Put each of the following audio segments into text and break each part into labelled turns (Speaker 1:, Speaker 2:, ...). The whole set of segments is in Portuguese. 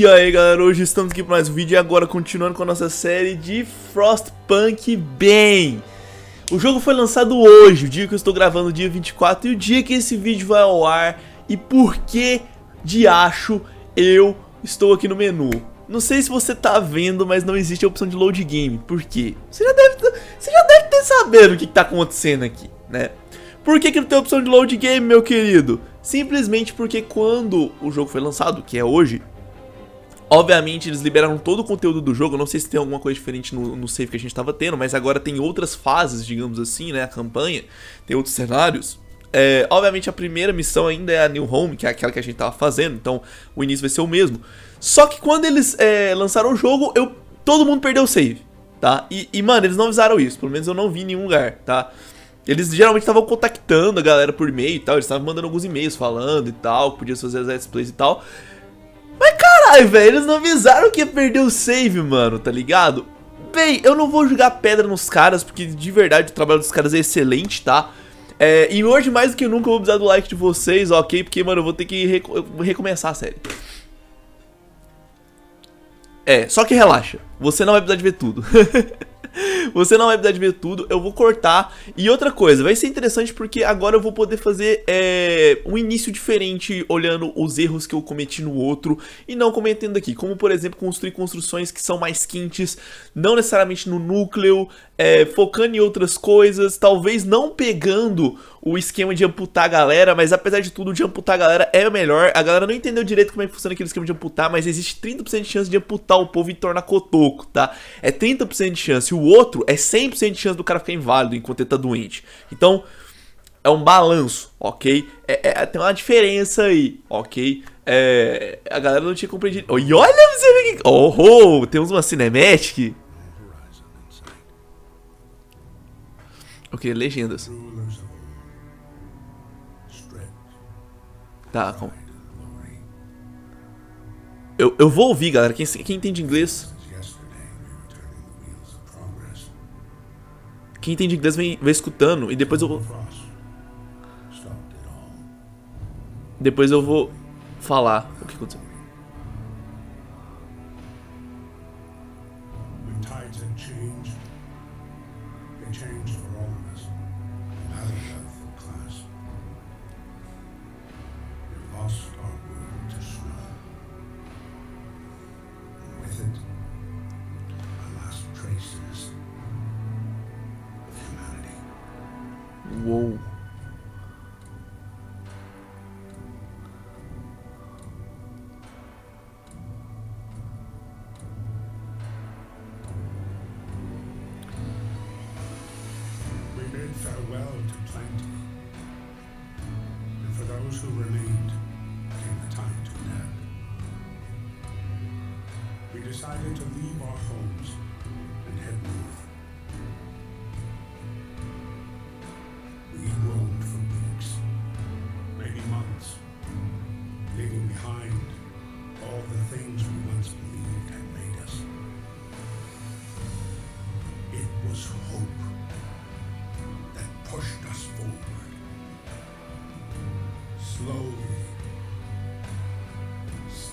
Speaker 1: E aí galera, hoje estamos aqui para mais um vídeo e agora continuando com a nossa série de Frostpunk bem O jogo foi lançado hoje, o dia que eu estou gravando, dia 24 e o dia que esse vídeo vai ao ar E por que de acho eu estou aqui no menu? Não sei se você tá vendo, mas não existe a opção de load game, por quê? Você já deve, você já deve ter sabendo o que, está acontecendo aqui, né? Por que, que não tem a opção de load game, meu querido? Simplesmente porque quando o jogo foi lançado, que é hoje, Obviamente, eles liberaram todo o conteúdo do jogo. não sei se tem alguma coisa diferente no, no save que a gente estava tendo, mas agora tem outras fases, digamos assim, né? A campanha, tem outros cenários. É, obviamente, a primeira missão ainda é a New Home, que é aquela que a gente estava fazendo, então o início vai ser o mesmo. Só que quando eles é, lançaram o jogo, eu, todo mundo perdeu o save, tá? E, e, mano, eles não avisaram isso, pelo menos eu não vi em nenhum lugar, tá? Eles geralmente estavam contactando a galera por e-mail e tal, eles estavam mandando alguns e-mails falando e tal, podiam podia fazer as displays e tal. Ai, velho, eles não avisaram que ia perder o save, mano, tá ligado? Bem, eu não vou jogar pedra nos caras, porque de verdade o trabalho dos caras é excelente, tá? É, e hoje, mais do que nunca, eu vou precisar do like de vocês, ok? Porque, mano, eu vou ter que recomeçar a série. É, só que relaxa, você não vai precisar de ver tudo. Você não vai poder de ver tudo, eu vou cortar. E outra coisa, vai ser interessante porque agora eu vou poder fazer é, um início diferente olhando os erros que eu cometi no outro e não cometendo aqui. Como, por exemplo, construir construções que são mais quentes, não necessariamente no núcleo, é, focando em outras coisas, talvez não pegando o esquema de amputar a galera, mas apesar de tudo, de amputar a galera é melhor. A galera não entendeu direito como é que funciona aquele esquema de amputar, mas existe 30% de chance de amputar o povo e tornar cotoco, tá? É 30% de chance. O outro é 100% de chance do cara ficar inválido enquanto ele tá doente. Então, é um balanço, ok? É, é, é tem uma diferença aí, ok? É, a galera não tinha compreendido. E olha você vê que. Oh, oh, temos uma cinematic. Ok, legendas. Tá, calma. Eu, eu vou ouvir, galera. Quem, quem entende inglês. Quem entende inglês vem, vem escutando e depois eu vou. Depois eu vou falar o que aconteceu. Well, to plenty. And for those who remained, came the time to adapt. We decided to leave our homes and head north.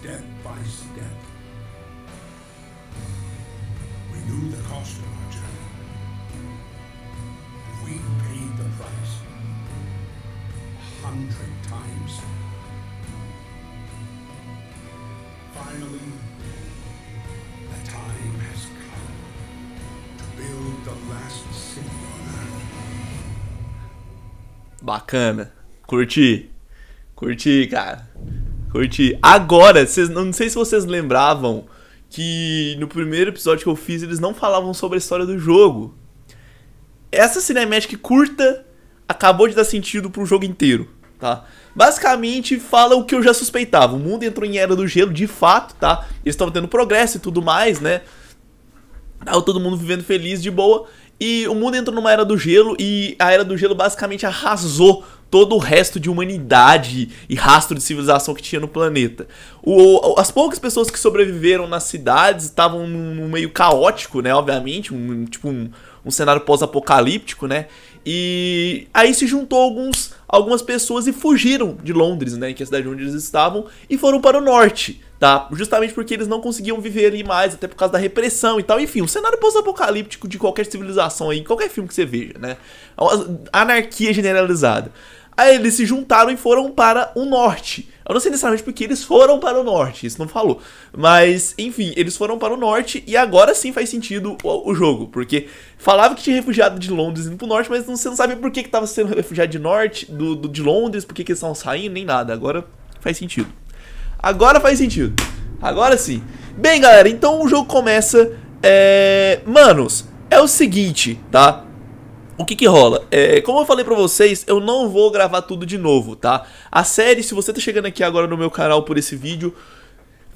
Speaker 1: step by step. We knew the cost of our journey. We paid the price a hundred times. Finally, the time has come to build the last city on Earth. Bacana. Curti. Curti, cara. Curti. Agora, cês, não sei se vocês lembravam que no primeiro episódio que eu fiz eles não falavam sobre a história do jogo. Essa cinemática curta acabou de dar sentido pro jogo inteiro, tá? Basicamente fala o que eu já suspeitava. O mundo entrou em era do gelo de fato, tá? Eles estavam tendo progresso e tudo mais, né? Tava todo mundo vivendo feliz, de boa. E o mundo entrou numa era do gelo e a era do gelo basicamente arrasou todo o resto de humanidade e rastro de civilização que tinha no planeta. O, as poucas pessoas que sobreviveram nas cidades estavam num, meio caótico, né? Obviamente, um, tipo um, um cenário pós-apocalíptico, né? E aí se juntou alguns, algumas pessoas e fugiram de Londres, né, que é a cidade onde eles estavam, e foram para o norte, tá? Justamente porque eles não conseguiam viver ali mais, até por causa da repressão e tal. Enfim, o cenário pós-apocalíptico de qualquer civilização aí, qualquer filme que você veja, né? Anarquia generalizada. Aí eles se juntaram e foram para o norte. Eu não sei necessariamente porque eles foram para o norte, isso não falou. Mas, enfim, eles foram para o norte e agora sim faz sentido o, o jogo. Porque falava que tinha refugiado de Londres indo para o norte, mas não, você não sabe por que estava sendo refugiado de norte, do, do de Londres, por que eles estavam saindo, nem nada. Agora faz sentido. Agora faz sentido. Agora sim. Bem, galera, então o jogo começa. É... Manos, é o seguinte, tá? o que que rola? É, como eu falei pra vocês, eu não vou gravar tudo de novo, tá? A série, se você tá chegando aqui agora no meu canal por esse vídeo,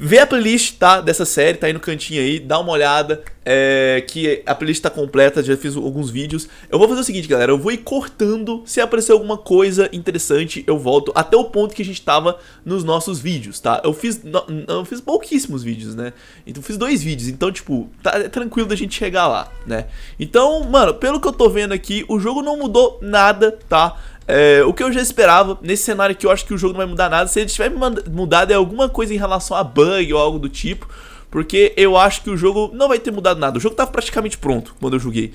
Speaker 1: Vê a playlist, tá? Dessa série, tá aí no cantinho aí, dá uma olhada. É, que a playlist tá completa, já fiz alguns vídeos. Eu vou fazer o seguinte, galera, eu vou ir cortando. Se aparecer alguma coisa interessante, eu volto até o ponto que a gente tava nos nossos vídeos, tá? Eu fiz, não, eu fiz pouquíssimos vídeos, né? Então, fiz dois vídeos, então, tipo, tá é tranquilo da gente chegar lá, né? Então, mano, pelo que eu tô vendo aqui, o jogo não mudou nada, tá? É, o que eu já esperava nesse cenário aqui, eu acho que o jogo não vai mudar nada. Se ele tiver mudado, é alguma coisa em relação a bug ou algo do tipo. Porque eu acho que o jogo não vai ter mudado nada. O jogo estava tá praticamente pronto quando eu joguei.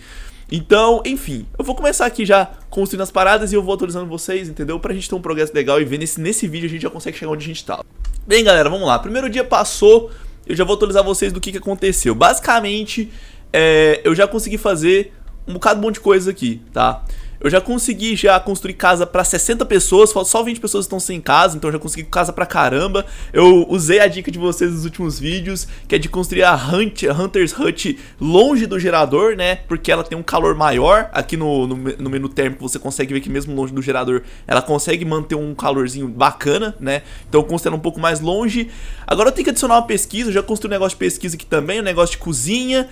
Speaker 1: Então, enfim, eu vou começar aqui já construindo as paradas e eu vou atualizando vocês, entendeu? Pra gente ter um progresso legal e ver nesse, nesse vídeo a gente já consegue chegar onde a gente tá. Bem, galera, vamos lá. Primeiro dia passou, eu já vou atualizar vocês do que, que aconteceu. Basicamente, é, eu já consegui fazer um bocado bom de coisa aqui, Tá? Eu já consegui já construir casa para 60 pessoas, só 20 pessoas estão sem casa, então já consegui casa para caramba. Eu usei a dica de vocês nos últimos vídeos, que é de construir a Hunt, Hunter's Hut longe do gerador, né? Porque ela tem um calor maior. Aqui no, no, no menu térmico você consegue ver que mesmo longe do gerador, ela consegue manter um calorzinho bacana, né? Então eu construí um pouco mais longe. Agora eu tenho que adicionar uma pesquisa, eu já construí um negócio de pesquisa aqui também, um negócio de cozinha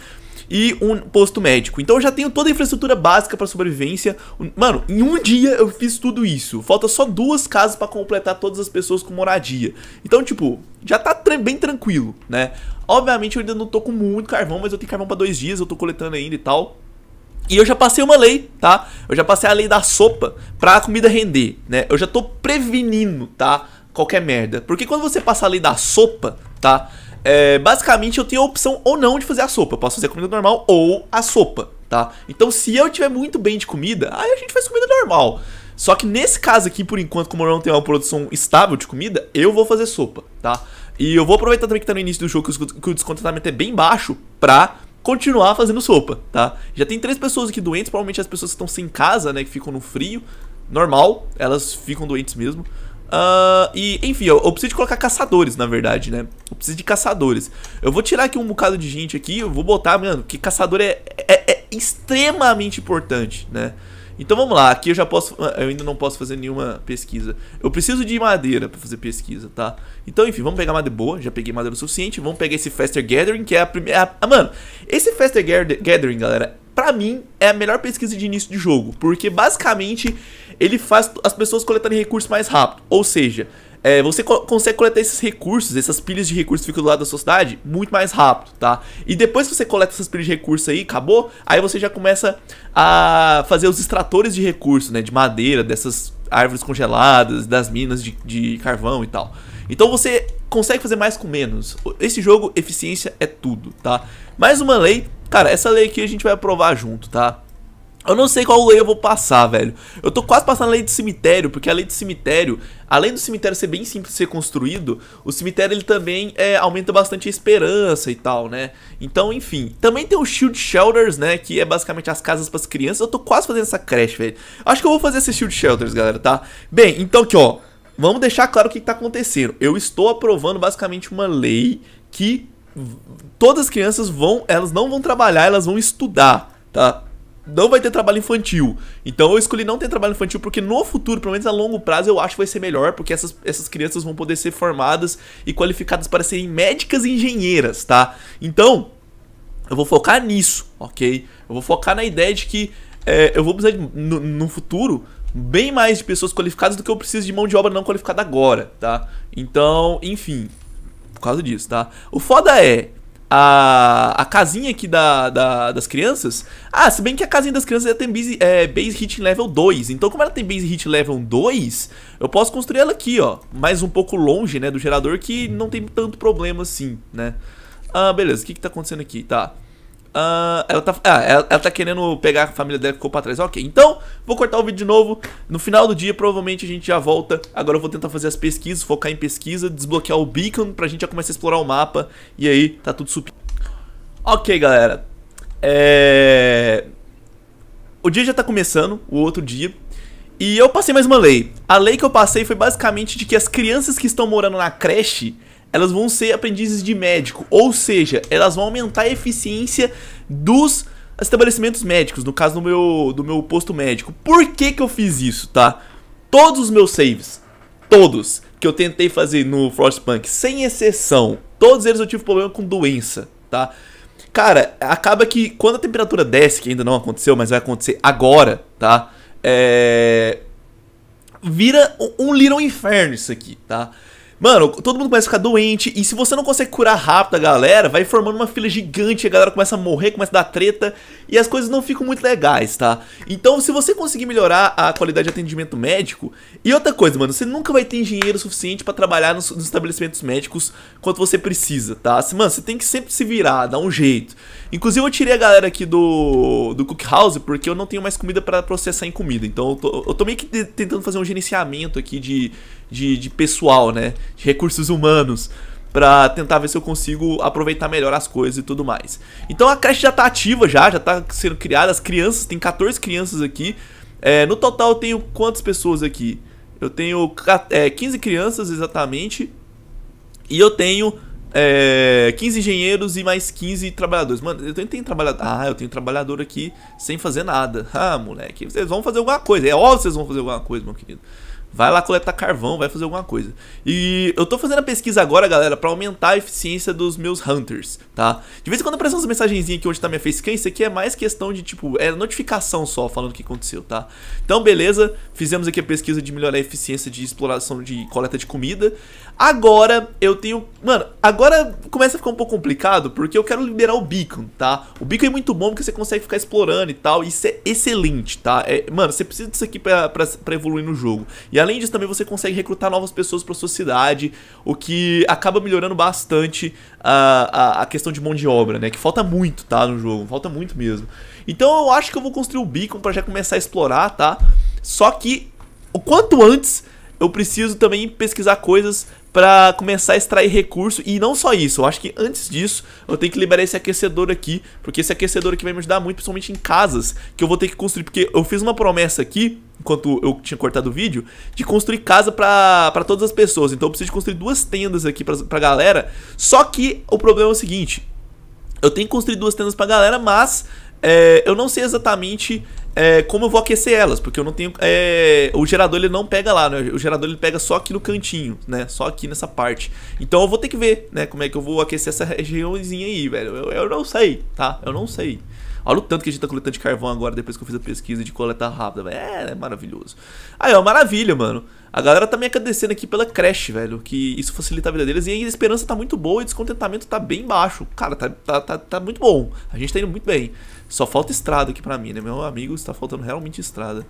Speaker 1: e um posto médico. Então eu já tenho toda a infraestrutura básica para sobrevivência. Mano, em um dia eu fiz tudo isso. Falta só duas casas para completar todas as pessoas com moradia. Então, tipo, já tá bem tranquilo, né? Obviamente eu ainda não tô com muito carvão, mas eu tenho carvão para dois dias, eu tô coletando ainda e tal. E eu já passei uma lei, tá? Eu já passei a lei da sopa pra comida render, né? Eu já tô prevenindo, tá? Qualquer merda. Porque quando você passa a lei da sopa, tá? É, basicamente, eu tenho a opção ou não de fazer a sopa. Eu posso fazer a comida normal ou a sopa, tá? Então, se eu tiver muito bem de comida, aí a gente faz comida normal. Só que nesse caso aqui, por enquanto, como eu não tenho uma produção estável de comida, eu vou fazer sopa, tá? E eu vou aproveitar também que tá no início do jogo que o descontentamento é bem baixo pra continuar fazendo sopa, tá? Já tem três pessoas aqui doentes, provavelmente as pessoas que estão sem casa, né, que ficam no frio, normal, elas ficam doentes mesmo. Uh, e, enfim, eu, eu, preciso de colocar caçadores, na verdade, né? Eu preciso de caçadores. Eu vou tirar aqui um bocado de gente aqui, eu vou botar, mano, que caçador é, é, é extremamente importante, né? Então vamos lá, aqui eu já posso, ah, eu ainda não posso fazer nenhuma pesquisa. Eu preciso de madeira para fazer pesquisa, tá? Então, enfim, vamos pegar madeira boa, já peguei madeira o suficiente, vamos pegar esse Faster Gathering, que é a primeira... É ah, mano, esse Faster Gathering, galera, pra mim, é a melhor pesquisa de início de jogo, porque basicamente ele faz as pessoas coletarem recursos mais rápido. Ou seja, é, você co consegue coletar esses recursos, essas pilhas de recursos que ficam do lado da sua cidade, muito mais rápido, tá? E depois que você coleta essas pilhas de recursos aí, acabou, aí você já começa a fazer os extratores de recursos, né? De madeira, dessas árvores congeladas, das minas de, de carvão e tal. Então você consegue fazer mais com menos. Esse jogo, eficiência é tudo, tá? Mais uma lei, cara, essa lei aqui a gente vai aprovar junto, tá? Eu não sei qual lei eu vou passar, velho. Eu tô quase passando a lei de cemitério, porque a lei de cemitério, além do cemitério ser bem simples de ser construído, o cemitério ele também é, aumenta bastante a esperança e tal, né? Então, enfim. Também tem o Shield Shelters, né? Que é basicamente as casas para as crianças. Eu tô quase fazendo essa creche, velho. Acho que eu vou fazer esses Shield Shelters, galera, tá? Bem, então aqui, ó. Vamos deixar claro o que, que tá acontecendo. Eu estou aprovando basicamente uma lei que todas as crianças vão. Elas não vão trabalhar, elas vão estudar, tá? não vai ter trabalho infantil. Então eu escolhi não ter trabalho infantil porque no futuro, pelo menos a longo prazo, eu acho que vai ser melhor, porque essas, essas crianças vão poder ser formadas e qualificadas para serem médicas e engenheiras, tá? Então, eu vou focar nisso, ok? Eu vou focar na ideia de que é, eu vou precisar, de, no, no futuro, bem mais de pessoas qualificadas do que eu preciso de mão de obra não qualificada agora, tá? Então, enfim, por causa disso, tá? O foda é, a, a casinha aqui da, da, das crianças. Ah, se bem que a casinha das crianças tem base, é, base hit level 2. Então, como ela tem base hit level 2, eu posso construir ela aqui, ó. Mais um pouco longe, né, do gerador, que não tem tanto problema assim, né? Ah, beleza. O que que tá acontecendo aqui? Tá. Uh, ela, tá, ah, ela, ela, tá querendo pegar a família dela que ficou pra trás. Ok, então vou cortar o vídeo de novo. No final do dia, provavelmente a gente já volta. Agora eu vou tentar fazer as pesquisas, focar em pesquisa, desbloquear o beacon pra gente já começar a explorar o mapa. E aí, tá tudo super. Ok, galera. É... O dia já tá começando, o outro dia. E eu passei mais uma lei. A lei que eu passei foi basicamente de que as crianças que estão morando na creche elas vão ser aprendizes de médico, ou seja, elas vão aumentar a eficiência dos estabelecimentos médicos, no caso do meu, do meu posto médico. Por que, que eu fiz isso, tá? Todos os meus saves, todos que eu tentei fazer no Frostpunk, sem exceção, todos eles eu tive problema com doença, tá? Cara, acaba que quando a temperatura desce, que ainda não aconteceu, mas vai acontecer agora, tá? É... Vira um, um Little Inferno isso aqui, tá? Mano, todo mundo começa a ficar doente. E se você não consegue curar rápido a galera, vai formando uma fila gigante. A galera começa a morrer, começa a dar treta. E as coisas não ficam muito legais, tá? Então, se você conseguir melhorar a qualidade de atendimento médico. E outra coisa, mano, você nunca vai ter engenheiro suficiente para trabalhar nos, nos, estabelecimentos médicos quanto você precisa, tá? Mano, você tem que sempre se virar, dar um jeito. Inclusive, eu tirei a galera aqui do, do Cookhouse porque eu não tenho mais comida para processar em comida. Então, eu tô, eu tô meio que tentando fazer um gerenciamento aqui de de, de pessoal, né? De recursos humanos para tentar ver se eu consigo aproveitar melhor as coisas e tudo mais. Então a creche já está ativa já, já está sendo criada, as crianças, tem 14 crianças aqui. É, no total eu tenho quantas pessoas aqui? Eu tenho é, 15 crianças exatamente e eu tenho é, 15 engenheiros e mais 15 trabalhadores. Mano, eu tenho, tenho trabalhador. Ah, eu tenho trabalhador aqui sem fazer nada. Ah, moleque, vocês vão fazer alguma coisa. É óbvio que vocês vão fazer alguma coisa, meu querido. Vai lá coletar carvão, vai fazer alguma coisa. E eu tô fazendo a pesquisa agora, galera, para aumentar a eficiência dos meus hunters, tá? De vez em quando aparecem umas mensagenzinhas aqui onde tá minha facecam, isso aqui é mais questão de, tipo, é notificação só falando o que aconteceu, tá? Então, beleza, fizemos aqui a pesquisa de melhorar a eficiência de exploração de coleta de comida. Agora eu tenho... Mano, agora começa a ficar um pouco complicado, porque eu quero liberar o beacon, tá? O beacon é muito bom porque você consegue ficar explorando e tal, isso é excelente, tá? É, mano, você precisa disso aqui pra, pra, pra evoluir no jogo. E além disso, também você consegue recrutar novas pessoas para sua cidade, o que acaba melhorando bastante a, a, a, questão de mão de obra, né? Que falta muito, tá? No jogo, falta muito mesmo. Então eu acho que eu vou construir o beacon para já começar a explorar, tá? Só que o quanto antes eu preciso também pesquisar coisas para começar a extrair recurso. E não só isso, eu acho que antes disso eu tenho que liberar esse aquecedor aqui, porque esse aquecedor aqui vai me ajudar muito, principalmente em casas, que eu vou ter que construir, porque eu fiz uma promessa aqui, enquanto eu tinha cortado o vídeo, de construir casa para todas as pessoas. Então eu preciso construir duas tendas aqui pra, pra galera. Só que o problema é o seguinte, eu tenho que construir duas tendas pra galera, mas é, eu não sei exatamente é, como eu vou aquecer elas, porque eu não tenho. É, o gerador ele não pega lá, né? O gerador ele pega só aqui no cantinho, né? Só aqui nessa parte. Então eu vou ter que ver, né? Como é que eu vou aquecer essa regiãozinha aí, velho. Eu, eu não sei, tá? Eu não sei. Olha o tanto que a gente tá coletando de carvão agora depois que eu fiz a pesquisa de coleta rápida, É, é maravilhoso. Aí, ó, maravilha, mano. A galera tá me agradecendo aqui pela creche, velho. Que isso facilita a vida deles. E aí a esperança tá muito boa e o descontentamento tá bem baixo. Cara, tá, tá, tá, tá muito bom. A gente tá indo muito bem. Só falta estrada aqui pra mim, né? Meu amigo, está faltando realmente estrada.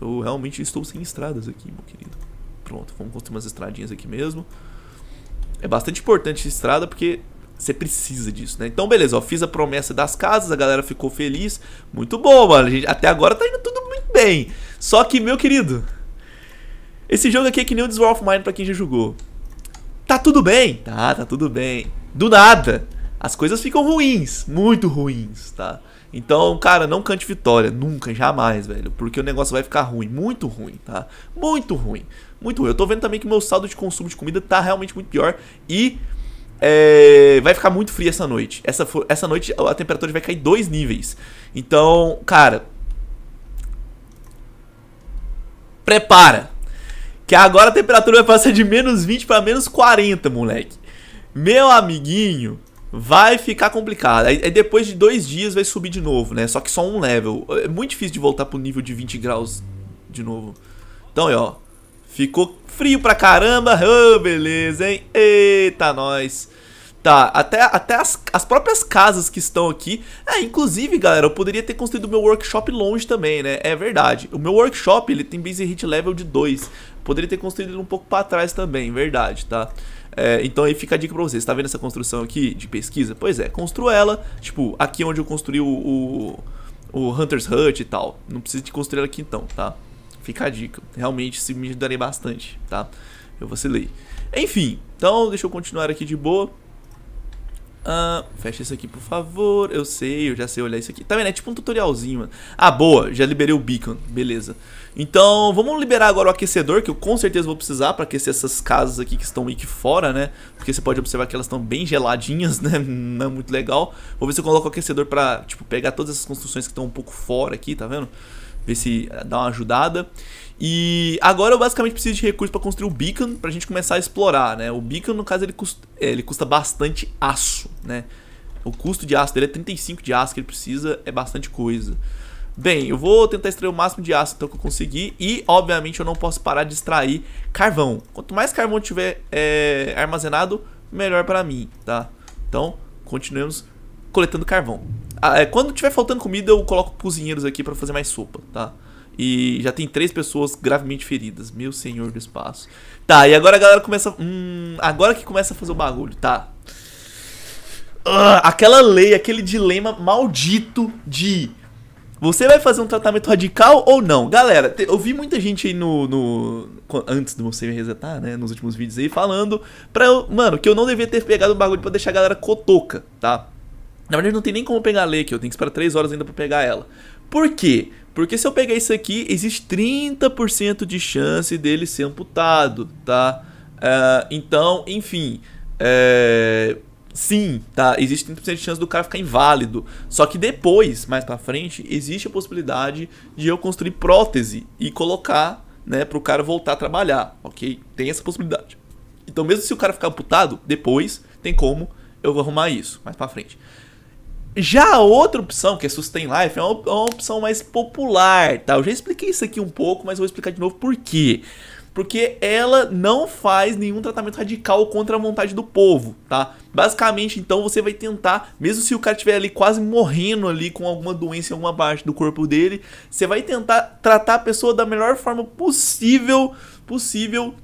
Speaker 1: Eu realmente estou sem estradas aqui, meu querido. Pronto, vamos construir umas estradinhas aqui mesmo. É bastante importante estrada porque você precisa disso, né? Então, beleza, ó, fiz a promessa das casas, a galera ficou feliz. Muito bom, mano. A gente, até agora tá indo tudo muito bem. Só que, meu querido, esse jogo aqui é que nem o Dwarf of Mine pra quem já jogou. Tá tudo bem? Tá, tá tudo bem. Do nada, as coisas ficam ruins, muito ruins, tá? Então, cara, não cante vitória, nunca, jamais, velho, porque o negócio vai ficar ruim, muito ruim, tá? Muito ruim, muito ruim. Eu tô vendo também que meu saldo de consumo de comida tá realmente muito pior e é, vai ficar muito frio essa noite. Essa, essa noite a temperatura vai cair dois níveis. Então, cara. Prepara. Que agora a temperatura vai passar de menos 20 para menos 40, moleque. Meu amiguinho, vai ficar complicado. Aí, aí, depois de dois dias vai subir de novo, né? Só que só um level. É muito difícil de voltar pro nível de 20 graus de novo. Então, aí, ó. Ficou frio pra caramba. Oh, beleza, hein? Eita, nós. Tá, até, até as, as próprias casas que estão aqui. É, inclusive, galera, eu poderia ter construído meu workshop longe também, né? É verdade. O meu workshop, ele tem base hit level de 2. Poderia ter construído ele um pouco pra trás também, verdade, tá? É, então aí fica a dica pra vocês. Tá vendo essa construção aqui de pesquisa? Pois é, construa ela. Tipo, aqui onde eu construí o, o, o Hunter's Hut e tal. Não precisa de construir ela aqui então, tá? Fica a dica. Realmente se me ajudarei bastante, tá? Eu vacilei. Enfim, então deixa eu continuar aqui de boa. Ah, fecha isso aqui, por favor. Eu sei, eu já sei olhar isso aqui. Tá vendo? É tipo um tutorialzinho, mano. Ah, boa. Já liberei o beacon. Beleza. Então, vamos liberar agora o aquecedor, que eu com certeza vou precisar pra aquecer essas casas aqui que estão meio que fora, né? Porque você pode observar que elas estão bem geladinhas, né? Não é muito legal. Vou ver se eu coloco o aquecedor pra, tipo, pegar todas essas construções que estão um pouco fora aqui, tá vendo? ver se eh, dá uma ajudada. E agora eu basicamente preciso de recursos para construir o beacon para a gente começar a explorar, né? O beacon, no caso, ele custa, eh, ele custa bastante aço, né? O custo de aço dele é 35 de aço que ele precisa, é bastante coisa. Bem, eu vou tentar extrair o máximo de aço então que eu conseguir e, obviamente, eu não posso parar de extrair carvão. Quanto mais carvão tiver é, armazenado, melhor para mim, tá? Então, continuemos coletando carvão. Ah, é, quando tiver faltando comida, eu coloco cozinheiros aqui para fazer mais sopa, tá? E já tem três pessoas gravemente feridas. Meu senhor do espaço. Tá, e agora a galera começa. Hum, agora que começa a fazer o bagulho, tá? Uh, aquela lei, aquele dilema maldito de. Você vai fazer um tratamento radical ou não? Galera, eu vi muita gente aí no. no antes de você me resetar, né? Nos últimos vídeos aí, falando. Pra eu, mano, que eu não devia ter pegado o bagulho pra deixar a galera cotoca, tá? Na verdade, não tem nem como pegar a lei aqui. eu tenho que esperar 3 horas ainda para pegar ela. Por quê? Porque se eu pegar isso aqui, existe 30% de chance dele ser amputado, tá? Uh, então, enfim. É... Sim, tá? Existe 30% de chance do cara ficar inválido. Só que depois, mais pra frente, existe a possibilidade de eu construir prótese e colocar, né, pro cara voltar a trabalhar, ok? Tem essa possibilidade. Então, mesmo se o cara ficar amputado, depois tem como eu vou arrumar isso, mais pra frente. Já a outra opção, que é Sustain Life, é uma, é uma opção mais popular, tá? Eu já expliquei isso aqui um pouco, mas vou explicar de novo por quê porque ela não faz nenhum tratamento radical contra a vontade do povo, tá? Basicamente, então você vai tentar, mesmo se o cara estiver ali quase morrendo ali com alguma doença em alguma parte do corpo dele, você vai tentar tratar a pessoa da melhor forma possível, possível,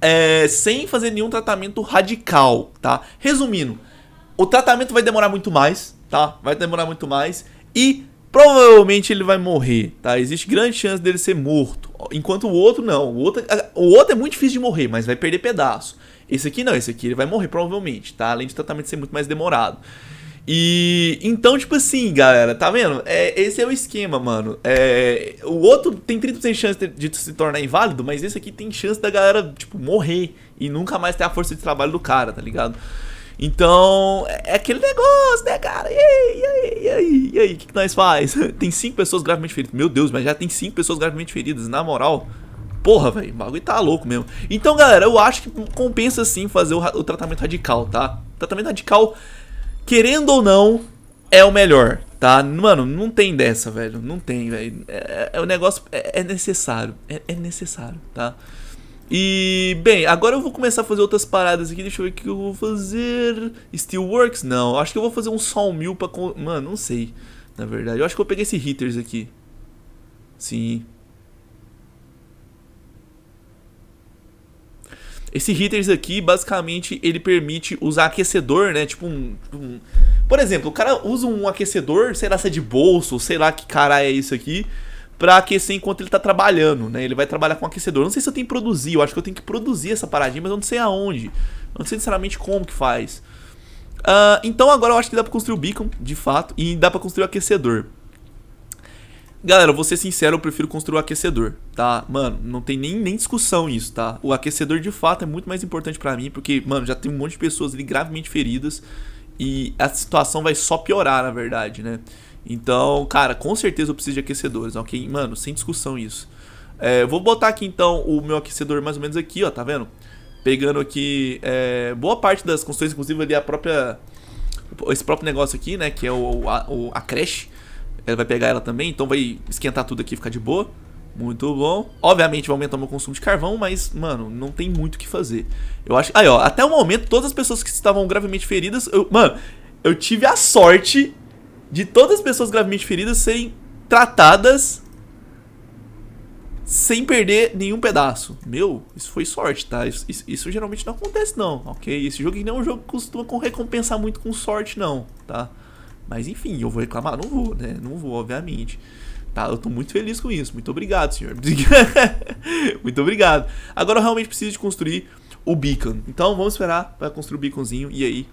Speaker 1: é, sem fazer nenhum tratamento radical, tá? Resumindo, o tratamento vai demorar muito mais, tá? Vai demorar muito mais. E provavelmente ele vai morrer, tá? Existe grande chance dele ser morto. Enquanto o outro não. O outro, o outro é muito difícil de morrer, mas vai perder pedaço. Esse aqui não, esse aqui ele vai morrer provavelmente, tá? Além de o tratamento ser muito mais demorado. E então, tipo assim, galera, tá vendo? É, esse é o esquema, mano. É, o outro tem 30% de chance de, de se tornar inválido, mas esse aqui tem chance da galera, tipo, morrer e nunca mais ter a força de trabalho do cara, tá ligado? Então, é aquele negócio, né, cara? E aí, e aí, e aí, o que, que nós faz? tem cinco pessoas gravemente feridas. Meu Deus, mas já tem cinco pessoas gravemente feridas, na moral. Porra, velho, o bagulho tá louco mesmo. Então, galera, eu acho que compensa sim fazer o, o tratamento radical, tá? O tratamento radical, querendo ou não, é o melhor, tá? Mano, não tem dessa, velho. Não tem, velho. É, é, é o é, negócio. É, é necessário. É, é necessário, tá? E, bem, agora eu vou começar a fazer outras paradas aqui. Deixa eu ver o que eu vou fazer. Steelworks? Não, acho que eu vou fazer um sawmill pra... Mano, não sei, na verdade. Eu acho que eu peguei esse hitters aqui. Sim. Esse hitters aqui, basicamente, ele permite usar aquecedor, né? Tipo um, tipo um... Por exemplo, o cara usa um aquecedor, sei lá se é de bolso, sei lá que caralho é isso aqui pra aquecer enquanto ele tá trabalhando, né? Ele vai trabalhar com aquecedor. Não sei se eu tenho que produzir, eu acho que eu tenho que produzir essa paradinha, mas eu não sei aonde. Eu não sei sinceramente como que faz. Uh, então agora eu acho que dá pra construir o beacon, de fato, e dá pra construir o aquecedor. Galera, eu vou ser sincero, eu prefiro construir o aquecedor, tá? Mano, não tem nem, nem discussão isso, tá? O aquecedor de fato é muito mais importante pra mim, porque, mano, já tem um monte de pessoas ali gravemente feridas e a situação vai só piorar, na verdade, né? Então, cara, com certeza eu preciso de aquecedores, ok? Mano, sem discussão isso. É, vou botar aqui então o meu aquecedor mais ou menos aqui, ó, tá vendo? Pegando aqui é, boa parte das construções, inclusive ali a própria... Esse próprio negócio aqui, né, que é o, a, a creche. Ela vai pegar ela também, então vai esquentar tudo aqui e ficar de boa. Muito bom. Obviamente vai aumentar o meu consumo de carvão, mas, mano, não tem muito o que fazer. Eu acho. Aí, ó, até o momento, todas as pessoas que estavam gravemente feridas. Eu... Mano, eu tive a sorte de todas as pessoas gravemente feridas serem tratadas sem perder nenhum pedaço. Meu, isso foi sorte, tá? Isso, isso, isso geralmente não acontece, não, ok? Esse jogo não é um jogo que costuma recompensar muito com sorte, não, tá? Mas enfim, eu vou reclamar? Não vou, né? Não vou, obviamente. Tá? Eu tô muito feliz com isso. Muito obrigado, senhor. muito obrigado. Agora eu realmente preciso de construir o beacon. Então vamos esperar para construir o beaconzinho e aí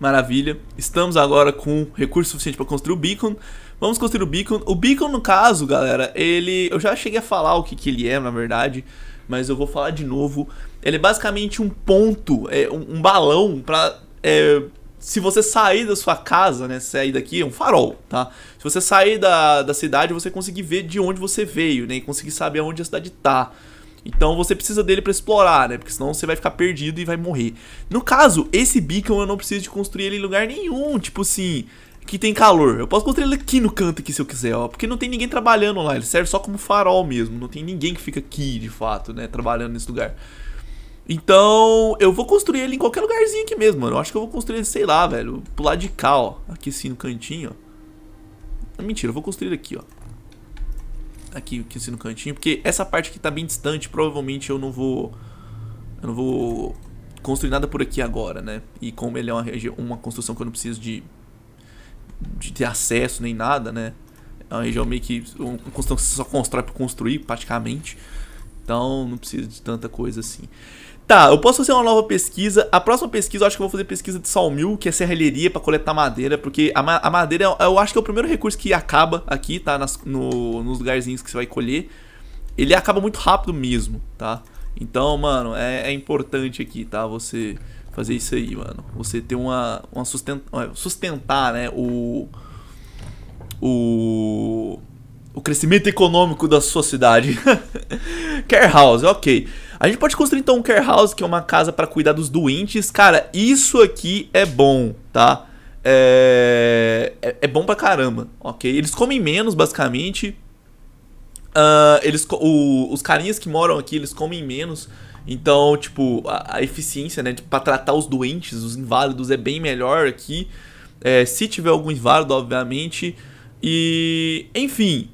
Speaker 1: Maravilha. Estamos agora com recurso suficiente para construir o beacon. Vamos construir o beacon. O beacon, no caso, galera, ele. Eu já cheguei a falar o que, que ele é, na verdade, mas eu vou falar de novo. Ele é basicamente um ponto, é, um, um balão para. É, se você sair da sua casa, né? Sair daqui, é um farol, tá? Se você sair da, da cidade, você conseguir ver de onde você veio, né? E conseguir saber aonde a cidade tá. Então você precisa dele para explorar, né? Porque senão você vai ficar perdido e vai morrer. No caso, esse beacon eu não preciso de construir ele em lugar nenhum, tipo assim, que tem calor. Eu posso construir ele aqui no canto aqui se eu quiser, ó, porque não tem ninguém trabalhando lá, ele serve só como farol mesmo, não tem ninguém que fica aqui de fato, né, trabalhando nesse lugar. Então, eu vou construir ele em qualquer lugarzinho aqui mesmo, mano. Eu acho que eu vou construir ele, sei lá, velho, pro lado de cá, ó, aqui assim no cantinho, ó. Mentira, eu vou construir ele aqui, ó aqui, aqui assim no cantinho, porque essa parte aqui tá bem distante, provavelmente eu não vou eu não vou construir nada por aqui agora, né? E como ele é uma, uma construção que eu não preciso de, de ter acesso nem nada, né? É uma região meio que uma construção que você só constrói para construir, praticamente. Então não precisa de tanta coisa assim. Tá, eu posso fazer uma nova pesquisa. A próxima pesquisa eu acho que eu vou fazer pesquisa de salmil, que é serralheria para coletar madeira, porque a, ma a madeira eu acho que é o primeiro recurso que acaba aqui, tá? Nas, no, nos lugarzinhos que você vai colher. Ele acaba muito rápido mesmo, tá? Então, mano, é, é importante aqui, tá? Você fazer isso aí, mano. Você ter uma, uma sustenta, é, sustentar, né? O, o, o crescimento econômico da sua cidade. Care House, ok. A gente pode construir então um care house, que é uma casa para cuidar dos doentes. Cara, isso aqui é bom, tá? É, é, é bom pra caramba, ok? Eles comem menos, basicamente. Uh, eles, o, os carinhas que moram aqui, eles comem menos. Então, tipo, a, a eficiência, né? pra tratar os doentes, os inválidos, é bem melhor aqui. É, se tiver algum inválido, obviamente. E, enfim,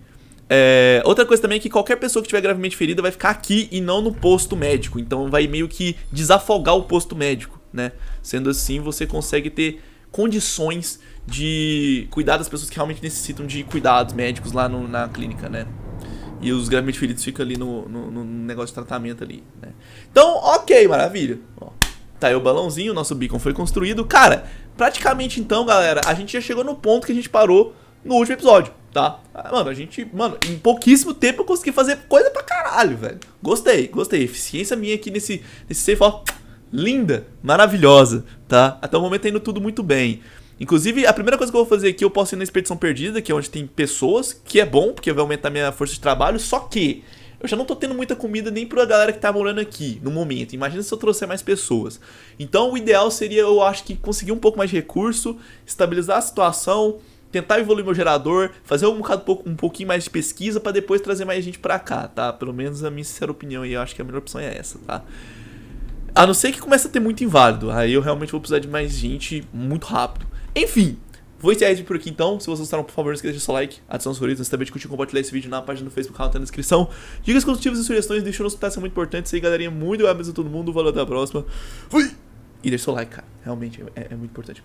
Speaker 1: é, outra coisa também é que qualquer pessoa que tiver gravemente ferida vai ficar aqui e não no posto médico. Então vai meio que desafogar o posto médico, né? Sendo assim, você consegue ter condições de cuidar das pessoas que realmente necessitam de cuidados médicos lá no, na clínica, né? E os gravemente feridos ficam ali no, no, no negócio de tratamento ali, né? Então, ok, maravilha. Ó, tá aí o balãozinho, nosso beacon foi construído. Cara, praticamente então, galera, a gente já chegou no ponto que a gente parou no último episódio tá? Mano, a gente, mano, em pouquíssimo tempo eu consegui fazer coisa pra caralho, velho. Gostei, gostei. Eficiência minha aqui nesse, nesse safe, ó, linda, maravilhosa, tá? Até o momento tá indo tudo muito bem. Inclusive, a primeira coisa que eu vou fazer aqui, eu posso ir na Expedição Perdida, que é onde tem pessoas, que é bom, porque vai aumentar minha força de trabalho, só que eu já não tô tendo muita comida nem pra galera que tá morando aqui no momento. Imagina se eu trouxer mais pessoas. Então o ideal seria, eu acho que conseguir um pouco mais de recurso, estabilizar a situação, tentar evoluir meu gerador, fazer um, bocado, um pouquinho mais de pesquisa para depois trazer mais gente para cá, tá? Pelo menos a minha sincera opinião e eu acho que a melhor opção é essa, tá? A não ser que comece a ter muito inválido, aí eu realmente vou precisar de mais gente muito rápido. Enfim, Vou encerrar esse vídeo por aqui então. Se vocês gostaram, por favor, não esqueça de deixar seu like, adicionar os favoritos, também de curtir e compartilhar esse vídeo na página do Facebook, canal tá na descrição. Dicas construtivas e sugestões, deixa nos comentários, é muito importante. Isso aí, galerinha, muito obrigado a todo mundo. Valeu, até a próxima. Fui! E deixa seu like, cara. Realmente é, é, é muito importante.